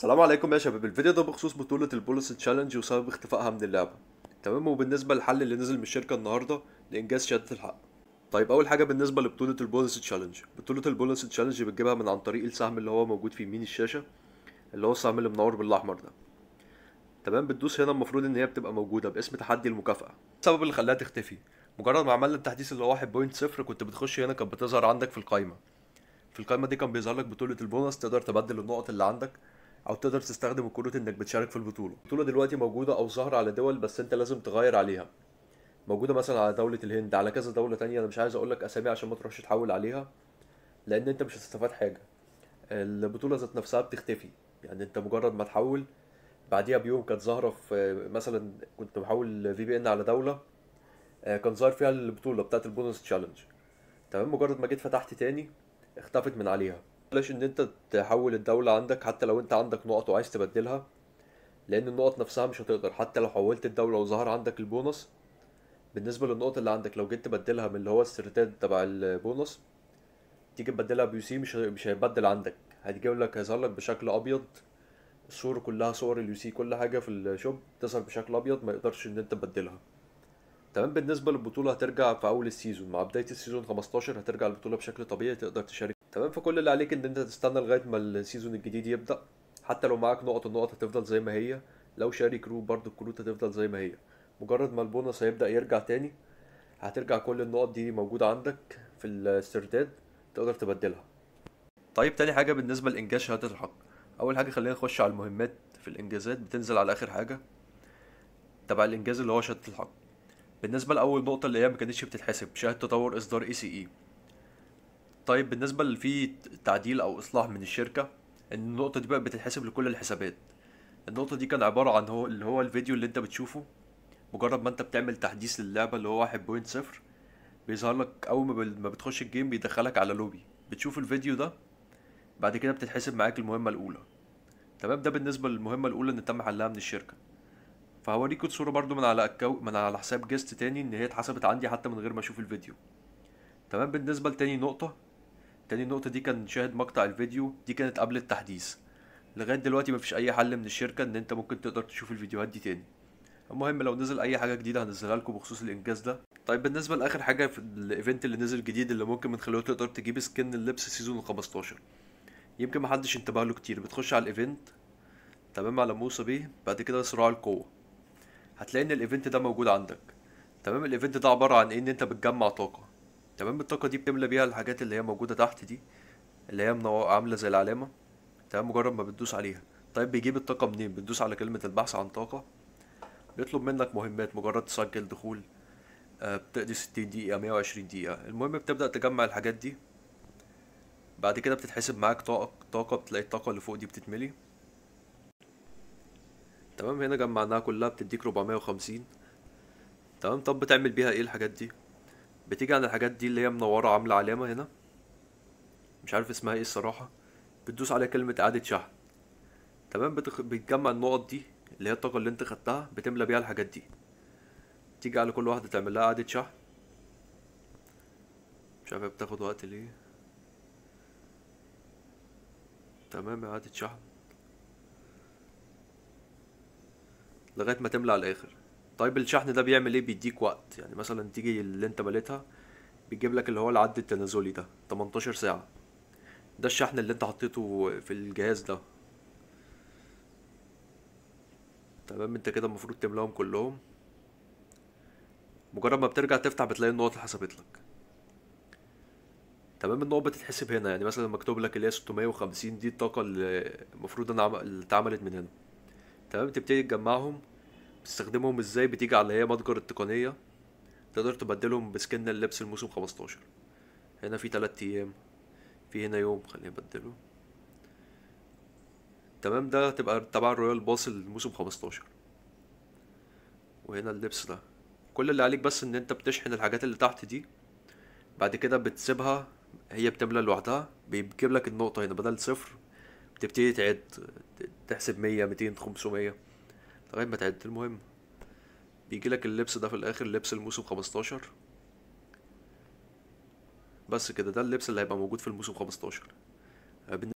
السلام عليكم يا شباب الفيديو ده بخصوص بطولة البولس تشالنج وسبب اختفائها من اللعبة تمام وبالنسبة للحل اللي نزل من الشركة النهاردة لإنجاز شهادة الحق طيب أول حاجة بالنسبة لبطولة البولس تشالنج بطولة البولس تشالنج بتجيبها من عن طريق السهم اللي هو موجود في يمين الشاشة اللي هو السهم اللي منور بالأحمر ده تمام بتدوس هنا المفروض إن هي بتبقى موجودة باسم تحدي المكافأة السبب اللي خلاها تختفي مجرد ما عملنا التحديث اللي هو 1.0 كنت بتخش هنا كانت بتظهر عندك في القايمة في القايمة دي كان بيظهر لك بطولة البونص تقدر تبدل النقط اللي عندك او تقدر تستخدم الكروت انك بتشارك في البطوله البطوله دلوقتي موجوده او ظاهره على دول بس انت لازم تغير عليها موجوده مثلا على دوله الهند على كذا دوله تانية انا مش عايز اقول لك اسامي عشان ما تروحش تحول عليها لان انت مش هتستفاد حاجه البطوله ذات نفسها بتختفي يعني انت مجرد ما تحول بعديها بيوم كانت ظاهره في مثلا كنت بحول في بي ان على دوله آه، كان ظاهر فيها البطوله بتاعت البونص تشالنج تمام مجرد ما جيت فتحت تاني اختفت من عليها بلاش ان انت تحول الدولة عندك حتى لو انت عندك نقط وعايز تبدلها لان النقط نفسها مش هتقدر حتى لو حولت الدولة وظهر عندك البونص بالنسبة للنقط اللي عندك لو جيت تبدلها من اللي هو السرتاد تبع البونص تيجي تبدلها بيو سي مش مش هيتبدل عندك هتجيب لك هيظهر لك بشكل ابيض الصور كلها صور اليو سي كل حاجة في الشوب تظهر بشكل ابيض ما يقدرش ان انت تبدلها تمام بالنسبة للبطولة هترجع في أول السيزون مع بداية السيزون 15 هترجع البطولة بشكل طبيعي تقدر تشارك تمام فكل اللي عليك ان انت تستنى لغايه ما السيزون الجديد يبدا حتى لو معاك نقط النقط هتفضل زي ما هي لو شاري كروت برضو الكروت هتفضل زي ما هي مجرد ما البونص هيبدا يرجع تاني هترجع كل النقط دي موجوده عندك في الاسترداد تقدر تبدلها طيب تاني حاجه بالنسبه لانجاز شهاده الحق اول حاجه خلينا نخش على المهمات في الانجازات بتنزل على اخر حاجه تبع الانجاز اللي هو شهاده الحق بالنسبه لاول نقطه اللي هي ما كانتش بتتحسب شهاده تطور اصدار اي سي اي طيب بالنسبه اللي في تعديل او اصلاح من الشركه النقطه دي بقى بتتحسب لكل الحسابات النقطه دي كان عباره عن هو اللي هو الفيديو اللي انت بتشوفه مجرد ما انت بتعمل تحديث للعبه اللي هو واحد صفر بيظهر لك اول ما بتخش الجيم بيدخلك على لوبي بتشوف الفيديو ده بعد كده بتتحسب معاك المهمه الاولى تمام ده بالنسبه للمهمه الاولى اللي تم حلها من الشركه فهوريكوا الصوره برضو من على أكو... من على حساب جيست تاني ان هي اتحسبت عندي حتى من غير ما اشوف الفيديو تمام بالنسبه لتاني نقطه تاني نقطة دي كان شاهد مقطع الفيديو دي كانت قبل التحديث لغاية دلوقتي مفيش أي حل من الشركة إن أنت ممكن تقدر تشوف الفيديوهات دي تاني المهم لو نزل أي حاجة جديدة هنزلها لكم بخصوص الإنجاز ده طيب بالنسبة لآخر حاجة في الإيفنت اللي نزل جديد اللي ممكن من خلاله تقدر تجيب سكن اللبس سيزون 15 يمكن محدش انتبه له كتير بتخش على الإيفنت تمام على موسى بيه بعد كده صراع القوة هتلاقي إن الإيفنت ده موجود عندك تمام الإيفنت ده عبارة عن إيه إن أنت بتجمع طاقة تمام الطاقه دي بتملى بيها الحاجات اللي هي موجوده تحت دي اللي هي عامله زي العلامه تمام مجرد ما بتدوس عليها طيب بيجيب الطاقه منين بتدوس على كلمه البحث عن طاقه بيطلب منك مهمات مجرد تسجل دخول آه، بتقضي 60 دقيقه 120 دقيقه المهم بتبدا تجمع الحاجات دي بعد كده بتتحسب معاك طاقه طاقه بتلاقي الطاقه اللي فوق دي بتتملي تمام هنا جمعناها كلها بتديك 450 تمام طب بتعمل بيها ايه الحاجات دي بتيجي على الحاجات دي اللي هي منوره عامله علامه هنا مش عارف اسمها ايه الصراحه بتدوس على كلمه اعاده شحن تمام بتخ... بتجمع النقط دي اللي هي الطاقه اللي انت خدتها بتملى بيها الحاجات دي تيجي على كل واحده تعمل لها اعاده شحن مش عارف بتاخد وقت ليه تمام اعاده شحن لغايه ما تملى على الاخر طيب الشحن ده بيعمل ايه بيديك وقت يعني مثلا تيجي اللي انت مليتها بيجيب لك اللي هو العد التنازلي ده 18 ساعة ده الشحن اللي انت حطيته في الجهاز ده تمام انت كده المفروض تملاهم كلهم مجرد ما بترجع تفتح بتلاقي النقط اتحسبت لك تمام النقط بتتحسب هنا يعني مثلا مكتوب لك اللي هي 650 دي الطاقة اللي المفروض انا اللي اتعملت من هنا تمام تبتدي تجمعهم بتستخدمهم ازاي بتيجي على هي متجر التقنية تقدر تبدلهم بسكن اللبس الموسم خمستاشر هنا في تلات ايام في هنا يوم خليني ابدله تمام ده تبقى تبع الرويال باص الموسم خمستاشر وهنا اللبس ده كل اللي عليك بس ان انت بتشحن الحاجات اللي تحت دي بعد كده بتسيبها هي بتملى لوحدها بيجيب لك النقطة هنا بدل صفر بتبتدي تعد تحسب مية ميتين خمسمية لغايه ما تعد المهم بيجي لك اللبس ده في الاخر لبس الموسم 15 بس كده ده اللبس اللي هيبقى موجود في الموسم 15